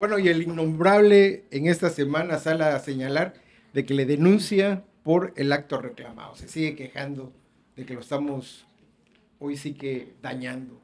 Bueno, y el innombrable en esta semana sale a señalar de que le denuncia por el acto reclamado. Se sigue quejando de que lo estamos hoy sí que dañando.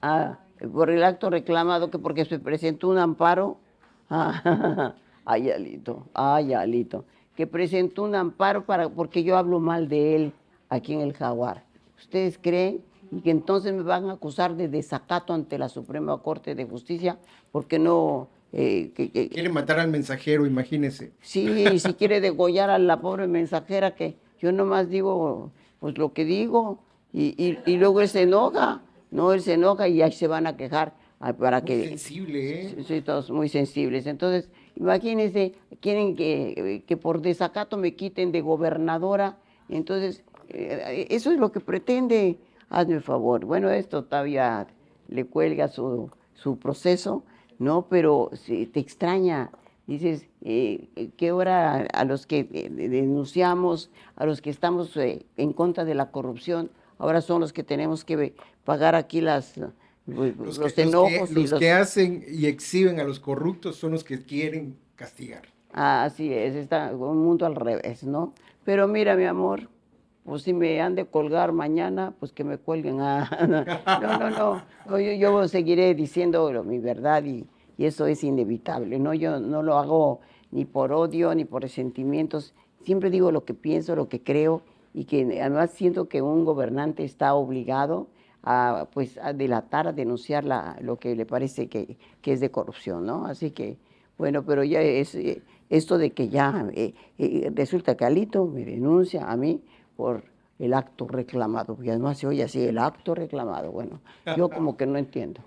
Ah, por el acto reclamado que porque se presentó un amparo. ay, Alito, ay, Alito. Que presentó un amparo para, porque yo hablo mal de él aquí en el Jaguar. ¿Ustedes creen? que entonces me van a acusar de desacato ante la Suprema Corte de Justicia porque no eh, que, quiere matar al mensajero, imagínese. Sí, si quiere degollar a la pobre mensajera que yo nomás digo pues lo que digo y, y, luego él se enoja, no, él se enoja y ahí se van a quejar ah, para muy que... sensible, ¿eh? Sí, todos muy sensibles. Entonces, imagínense, quieren que, que por desacato me quiten de gobernadora. Entonces, eh, eso es lo que pretende. Hazme el favor. Bueno, esto todavía le cuelga su, su proceso. ¿no? Pero te extraña. Dices, eh, eh, ¿qué hora a los que eh, denunciamos, a los que estamos en contra de la corrupción, ahora son los que tenemos que pagar aquí pues, los, enojos? Los que, hacen y exhiben a los corruptos son los que quieren castigar. Ah, Así es, está un mundo al revés, ¿no? Pero mira, mi amor, pues si me han de colgar mañana, pues que me cuelguen. Ah, no, no, no, yo, yo, seguiré diciendo mi verdad y, y eso es inevitable, ¿no? Yo no lo hago ni por odio, ni por resentimientos, siempre digo lo que pienso, lo que creo y que además siento que un gobernante está obligado a, pues, a delatar, a denunciar lo que le parece que, que, es de corrupción, ¿no? Así que, bueno, pero ya es eh, esto de que ya eh, eh, resulta que Alito me denuncia a mí por el acto reclamado, porque además se oye así, el acto reclamado, bueno, yo como que no entiendo.